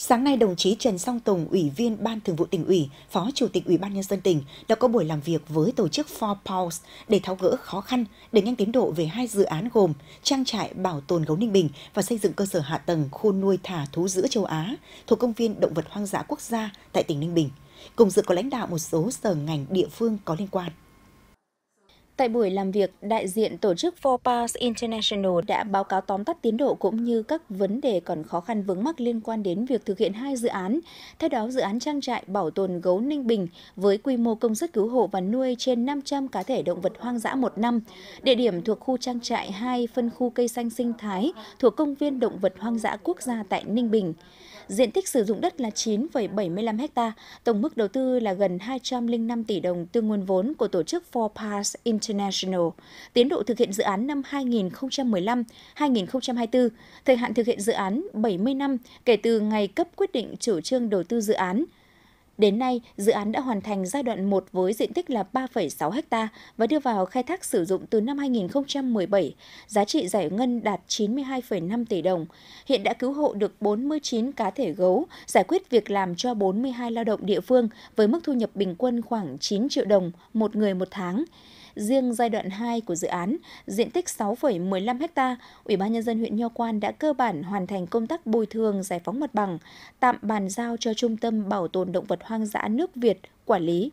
Sáng nay, đồng chí Trần Song Tùng, Ủy viên Ban Thường vụ tỉnh ủy, Phó Chủ tịch Ủy ban Nhân dân tỉnh đã có buổi làm việc với tổ chức Four Pulse để tháo gỡ khó khăn, đẩy nhanh tiến độ về hai dự án gồm trang trại bảo tồn gấu Ninh Bình và xây dựng cơ sở hạ tầng khu nuôi thả thú giữa châu Á thuộc công viên động vật hoang dã quốc gia tại tỉnh Ninh Bình. Cùng dự có lãnh đạo một số sở ngành địa phương có liên quan. Tại buổi làm việc, đại diện tổ chức Four Pass International đã báo cáo tóm tắt tiến độ cũng như các vấn đề còn khó khăn vướng mắc liên quan đến việc thực hiện hai dự án. Theo đó, dự án trang trại bảo tồn gấu Ninh Bình với quy mô công suất cứu hộ và nuôi trên 500 cá thể động vật hoang dã một năm. Địa điểm thuộc khu trang trại 2 phân khu cây xanh sinh thái thuộc công viên động vật hoang dã quốc gia tại Ninh Bình. Diện tích sử dụng đất là 9,75 ha, tổng mức đầu tư là gần 205 tỷ đồng từ nguồn vốn của tổ chức Four Pass International International, tiến độ thực hiện dự án năm 2015-2024, thời hạn thực hiện dự án 70 năm kể từ ngày cấp quyết định chủ trương đầu tư dự án. Đến nay, dự án đã hoàn thành giai đoạn 1 với diện tích là 3,6 ha và đưa vào khai thác sử dụng từ năm 2017. Giá trị giải ngân đạt 92,5 tỷ đồng. Hiện đã cứu hộ được 49 cá thể gấu, giải quyết việc làm cho 42 lao động địa phương với mức thu nhập bình quân khoảng 9 triệu đồng một người một tháng. Riêng giai đoạn 2 của dự án, diện tích 6,15 ha, Ủy ban nhân dân huyện Nho Quan đã cơ bản hoàn thành công tác bồi thường giải phóng mặt bằng, tạm bàn giao cho Trung tâm Bảo tồn động vật hoang dã nước Việt quản lý.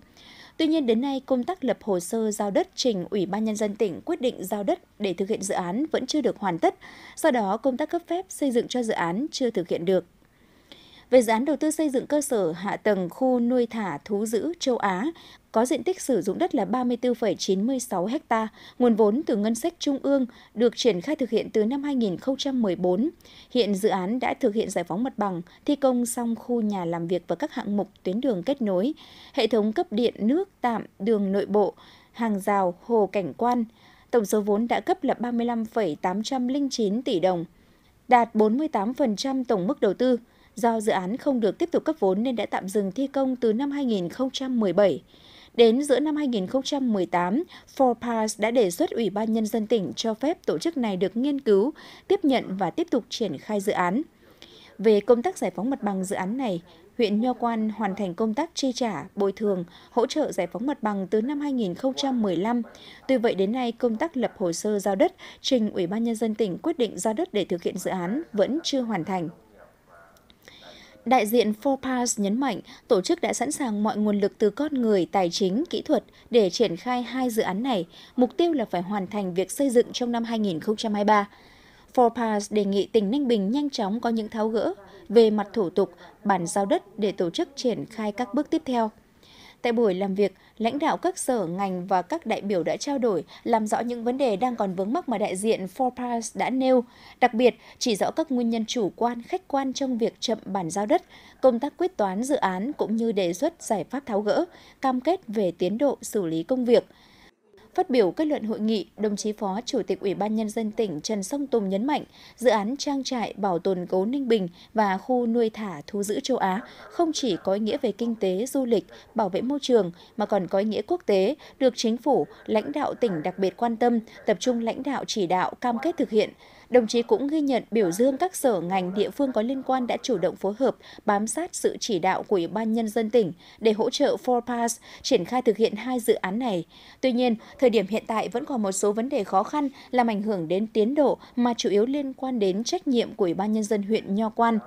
Tuy nhiên đến nay công tác lập hồ sơ giao đất trình Ủy ban nhân dân tỉnh quyết định giao đất để thực hiện dự án vẫn chưa được hoàn tất, do đó công tác cấp phép xây dựng cho dự án chưa thực hiện được về dự án đầu tư xây dựng cơ sở hạ tầng khu nuôi thả thú giữ châu Á có diện tích sử dụng đất là 34,96 ha, nguồn vốn từ ngân sách trung ương được triển khai thực hiện từ năm 2014. Hiện dự án đã thực hiện giải phóng mặt bằng, thi công xong khu nhà làm việc và các hạng mục tuyến đường kết nối, hệ thống cấp điện nước tạm, đường nội bộ, hàng rào, hồ cảnh quan. Tổng số vốn đã cấp là 35,809 tỷ đồng, đạt 48% tổng mức đầu tư. Do dự án không được tiếp tục cấp vốn nên đã tạm dừng thi công từ năm 2017. Đến giữa năm 2018, Forpas đã đề xuất Ủy ban Nhân dân tỉnh cho phép tổ chức này được nghiên cứu, tiếp nhận và tiếp tục triển khai dự án. Về công tác giải phóng mặt bằng dự án này, huyện Nho Quan hoàn thành công tác chi trả, bồi thường, hỗ trợ giải phóng mặt bằng từ năm 2015. Tuy vậy đến nay, công tác lập hồ sơ giao đất, trình Ủy ban Nhân dân tỉnh quyết định giao đất để thực hiện dự án vẫn chưa hoàn thành. Đại diện Pass nhấn mạnh, tổ chức đã sẵn sàng mọi nguồn lực từ con người, tài chính, kỹ thuật để triển khai hai dự án này. Mục tiêu là phải hoàn thành việc xây dựng trong năm 2023. Pass đề nghị tỉnh Ninh Bình nhanh chóng có những tháo gỡ về mặt thủ tục, bàn giao đất để tổ chức triển khai các bước tiếp theo. Tại buổi làm việc, lãnh đạo các sở, ngành và các đại biểu đã trao đổi, làm rõ những vấn đề đang còn vướng mắc mà đại diện Forpass đã nêu, đặc biệt chỉ rõ các nguyên nhân chủ quan, khách quan trong việc chậm bàn giao đất, công tác quyết toán dự án cũng như đề xuất giải pháp tháo gỡ, cam kết về tiến độ xử lý công việc. Phát biểu kết luận hội nghị, đồng chí Phó Chủ tịch Ủy ban Nhân dân tỉnh Trần Song Tùng nhấn mạnh, dự án trang trại bảo tồn gấu Ninh Bình và khu nuôi thả thu giữ châu Á không chỉ có ý nghĩa về kinh tế, du lịch, bảo vệ môi trường mà còn có ý nghĩa quốc tế, được chính phủ, lãnh đạo tỉnh đặc biệt quan tâm, tập trung lãnh đạo chỉ đạo cam kết thực hiện. Đồng chí cũng ghi nhận biểu dương các sở ngành địa phương có liên quan đã chủ động phối hợp, bám sát sự chỉ đạo của Ủy ban Nhân dân tỉnh để hỗ trợ Forpass triển khai thực hiện hai dự án này. Tuy nhiên, thời điểm hiện tại vẫn còn một số vấn đề khó khăn làm ảnh hưởng đến tiến độ mà chủ yếu liên quan đến trách nhiệm của Ủy ban Nhân dân huyện Nho Quan.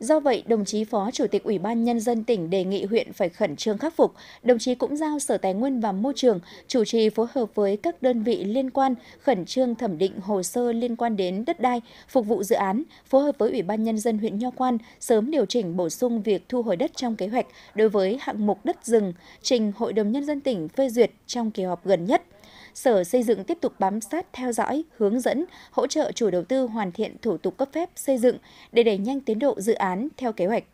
Do vậy, đồng chí Phó Chủ tịch Ủy ban Nhân dân tỉnh đề nghị huyện phải khẩn trương khắc phục. Đồng chí cũng giao Sở Tài nguyên và Môi trường chủ trì phối hợp với các đơn vị liên quan khẩn trương thẩm định hồ sơ liên quan đến đất đai, phục vụ dự án, phối hợp với Ủy ban Nhân dân huyện Nho Quan sớm điều chỉnh bổ sung việc thu hồi đất trong kế hoạch đối với hạng mục đất rừng, trình Hội đồng Nhân dân tỉnh phê duyệt trong kỳ họp gần nhất. Sở Xây dựng tiếp tục bám sát theo dõi, hướng dẫn, hỗ trợ chủ đầu tư hoàn thiện thủ tục cấp phép xây dựng để đẩy nhanh tiến độ dự án theo kế hoạch.